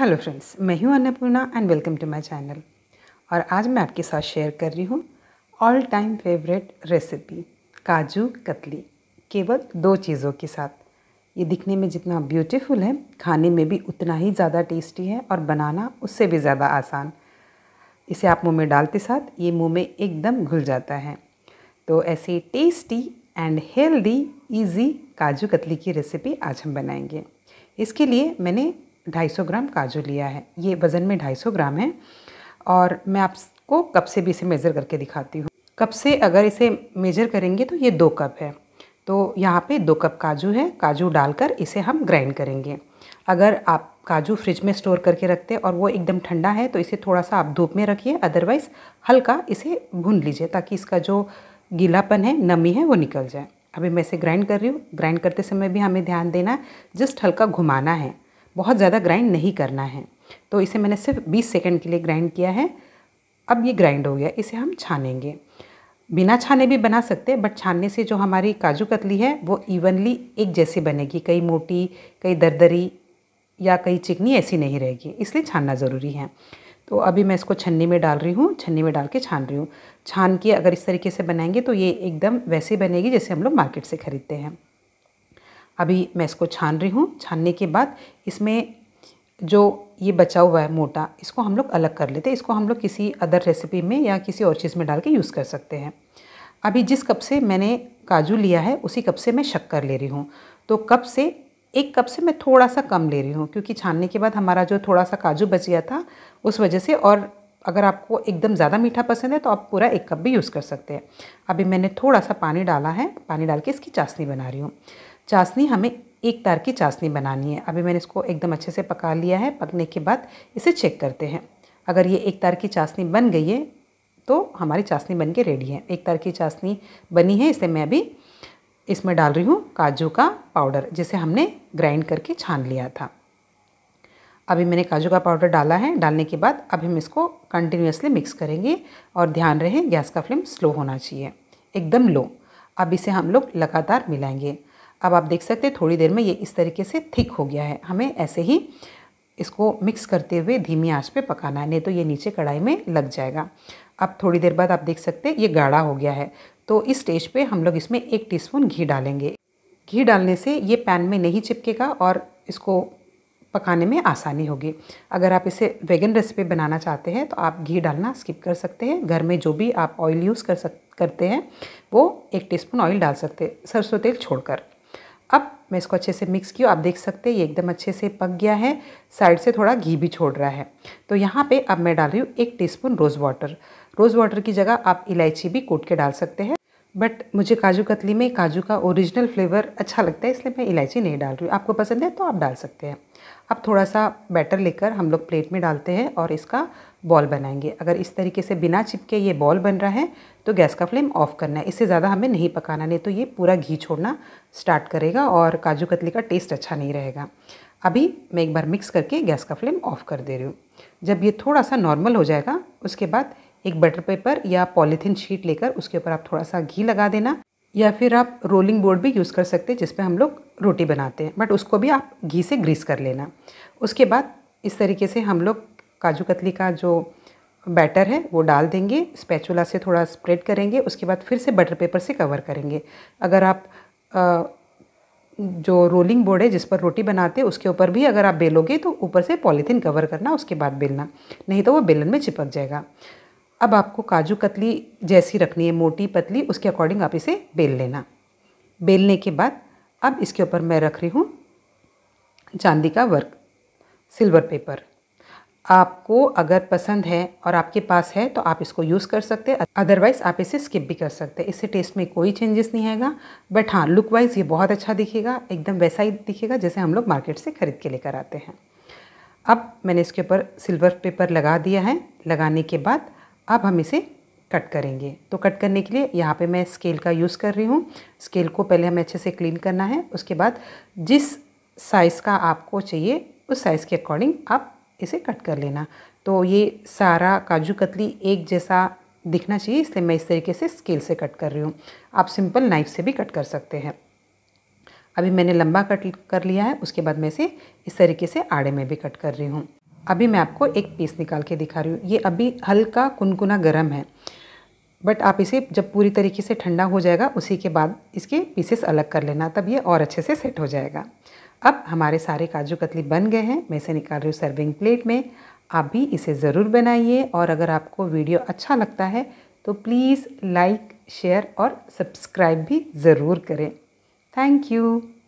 hello friends मैं हूं Annapurna and welcome to my channel और आज मैं आपके साथ शेयर कर रही हूं ऑल टाइम फेवरेट रेसिपी काजू कतली केवल दो चीज़ों के साथ ये दिखने में जितना ब्यूटीफुल है खाने में भी उतना ही ज़्यादा टेस्टी है और बनाना उससे भी ज़्यादा आसान इसे आप मुँह में डालते साथ ये मुँह में एकदम घुल जाता है तो ऐसे टेस्टी एंड हेल्दी ईजी काजू कतली की रेसिपी आज हम बनाएंगे इसके लिए मैंने 250 ग्राम काजू लिया है ये वज़न में 250 ग्राम है और मैं आपको कप से भी इसे मेज़र करके दिखाती हूँ कप से अगर इसे मेज़र करेंगे तो ये दो कप है तो यहाँ पे दो कप काजू है काजू डालकर इसे हम ग्राइंड करेंगे अगर आप काजू फ्रिज में स्टोर करके रखते हैं और वो एकदम ठंडा है तो इसे थोड़ा सा आप धूप में रखिए अदरवाइज़ हल्का इसे भून लीजिए ताकि इसका जो गीलापन है नमी है वो निकल जाए अभी मैं इसे ग्राइंड कर रही हूँ ग्राइंड करते समय भी हमें ध्यान देना जस्ट हल्का घुमाना है बहुत ज़्यादा ग्राइंड नहीं करना है तो इसे मैंने सिर्फ 20 सेकंड के लिए ग्राइंड किया है अब ये ग्राइंड हो गया इसे हम छानेंगे बिना छाने भी बना सकते हैं बट छानने से जो हमारी काजू कतली है वो इवनली एक जैसी बनेगी कई मोटी कई दरदरी या कई चिकनी ऐसी नहीं रहेगी इसलिए छानना ज़रूरी है तो अभी मैं इसको छन्नी में डाल रही हूँ छन्नी में डाल के छान रही हूँ छान के अगर इस तरीके से बनाएंगे तो ये एकदम वैसी बनेगी जैसे हम लोग मार्केट से ख़रीदते हैं अभी मैं इसको छान रही हूँ छानने के बाद इसमें जो ये बचा हुआ है मोटा इसको हम लोग अलग कर लेते हैं इसको हम लोग किसी अदर रेसिपी में या किसी और चीज़ में डाल के यूज़ कर सकते हैं अभी जिस कप से मैंने काजू लिया है उसी कप से मैं शक्कर ले रही हूँ तो कप से एक कप से मैं थोड़ा सा कम ले रही हूँ क्योंकि छानने के बाद हमारा जो थोड़ा सा काजू बच गया था उस वजह से और अगर आपको एकदम ज़्यादा मीठा पसंद है तो आप पूरा एक कप भी यूज़ कर सकते हैं अभी मैंने थोड़ा सा पानी डाला है पानी डाल के इसकी चाशनी बना रही हूँ चाशनी हमें एक तार की चाशनी बनानी है अभी मैंने इसको एकदम अच्छे से पका लिया है पकने के बाद इसे चेक करते हैं अगर ये एक तार की चाशनी बन गई है तो हमारी चाशनी बन के रेडी है एक तार की चाशनी बनी है इसे मैं अभी इसमें डाल रही हूँ काजू का पाउडर जिसे हमने ग्राइंड करके छान लिया था अभी मैंने काजू का पाउडर डाला है डालने के बाद अब हम इसको कंटिन्यूसली मिक्स करेंगे और ध्यान रहे गैस का फ्लेम स्लो होना चाहिए एकदम लो अब इसे हम लोग लगातार मिलाएंगे अब आप देख सकते हैं थोड़ी देर में ये इस तरीके से थिक हो गया है हमें ऐसे ही इसको मिक्स करते हुए धीमी आंच पे पकाना है नहीं तो ये नीचे कढ़ाई में लग जाएगा अब थोड़ी देर बाद आप देख सकते हैं ये गाढ़ा हो गया है तो इस स्टेज पे हम लोग इसमें एक टीस्पून घी डालेंगे घी डालने से ये पैन में नहीं चिपकेगा और इसको पकाने में आसानी होगी अगर आप इसे वेगन रेसिपी बनाना चाहते हैं तो आप घी डालना स्किप कर सकते हैं घर में जो भी आप ऑयल यूज़ कर सक करते हैं वो एक टीस्पून ऑयल डाल सकते हैं सरसों तेल छोड़कर अब मैं इसको अच्छे से मिक्स किया आप देख सकते हैं ये एकदम अच्छे से पक गया है साइड से थोड़ा घी भी छोड़ रहा है तो यहाँ पे अब मैं डाल रही हूँ एक teaspoon rose water rose water की जगह आप इलायची भी कूट के डाल सकते हैं बट मुझे काजू कतली में काजू का ओरिजिनल फ्लेवर अच्छा लगता है इसलिए मैं इलायची नहीं डाल रही हूँ आपको पसंद है तो आप डाल सकते हैं अब थोड़ा सा बैटर लेकर हम लोग प्लेट में डालते हैं और इसका बॉल बनाएंगे अगर इस तरीके से बिना चिपके ये बॉल बन रहा है तो गैस का फ्लेम ऑफ करना है इससे ज़्यादा हमें नहीं पकाना नहीं तो ये पूरा घी छोड़ना स्टार्ट करेगा और काजू कतली का टेस्ट अच्छा नहीं रहेगा अभी मैं एक बार मिक्स करके गैस का फ्लेम ऑफ कर दे रही हूँ जब ये थोड़ा सा नॉर्मल हो जाएगा उसके बाद एक बटर पेपर या पॉलीथीन शीट लेकर उसके ऊपर आप थोड़ा सा घी लगा देना या फिर आप रोलिंग बोर्ड भी यूज़ कर सकते हैं पर हम लोग रोटी बनाते हैं बट उसको भी आप घी से ग्रीस कर लेना उसके बाद इस तरीके से हम लोग काजू कतली का जो बैटर है वो डाल देंगे स्पैचुला से थोड़ा स्प्रेड करेंगे उसके बाद फिर से बटर पेपर से कवर करेंगे अगर आप आ, जो रोलिंग बोर्ड है जिस पर रोटी बनाते उसके ऊपर भी अगर आप बेलोगे तो ऊपर से पॉलीथीन कवर करना उसके बाद बेलना नहीं तो वो बेलन में चिपक जाएगा अब आपको काजू कतली जैसी रखनी है मोटी पतली उसके अकॉर्डिंग आप इसे बेल लेना बेलने के बाद अब इसके ऊपर मैं रख रही हूँ चांदी का वर्क सिल्वर पेपर आपको अगर पसंद है और आपके पास है तो आप इसको यूज़ कर सकते हैं अदरवाइज़ आप इसे स्किप भी कर सकते हैं इससे टेस्ट में कोई चेंजेस नहीं आएगा बट हाँ लुक वाइज ये बहुत अच्छा दिखेगा एकदम वैसा ही दिखेगा जैसे हम लोग मार्केट से ख़रीद के लेकर आते हैं अब मैंने इसके ऊपर सिल्वर पेपर लगा दिया है लगाने के बाद अब हम इसे कट करेंगे तो कट करने के लिए यहाँ पे मैं स्केल का यूज़ कर रही हूँ स्केल को पहले हमें अच्छे से क्लीन करना है उसके बाद जिस साइज़ का आपको चाहिए उस साइज़ के अकॉर्डिंग आप इसे कट कर लेना तो ये सारा काजू कतली एक जैसा दिखना चाहिए इसलिए मैं इस तरीके से स्केल से कट कर रही हूँ आप सिंपल नाइफ से भी कट कर सकते हैं अभी मैंने लंबा कट कर लिया है उसके बाद मैं इसे इस तरीके से आड़े में भी कट कर रही हूँ अभी मैं आपको एक पीस निकाल के दिखा रही हूँ ये अभी हल्का कुनकुना गर्म है बट आप इसे जब पूरी तरीके से ठंडा हो जाएगा उसी के बाद इसके पीसेस अलग कर लेना तब ये और अच्छे से सेट हो जाएगा अब हमारे सारे काजू कतली बन गए हैं मैं इसे निकाल रही हूँ सर्विंग प्लेट में आप भी इसे ज़रूर बनाइए और अगर आपको वीडियो अच्छा लगता है तो प्लीज़ लाइक शेयर और सब्सक्राइब भी ज़रूर करें थैंक यू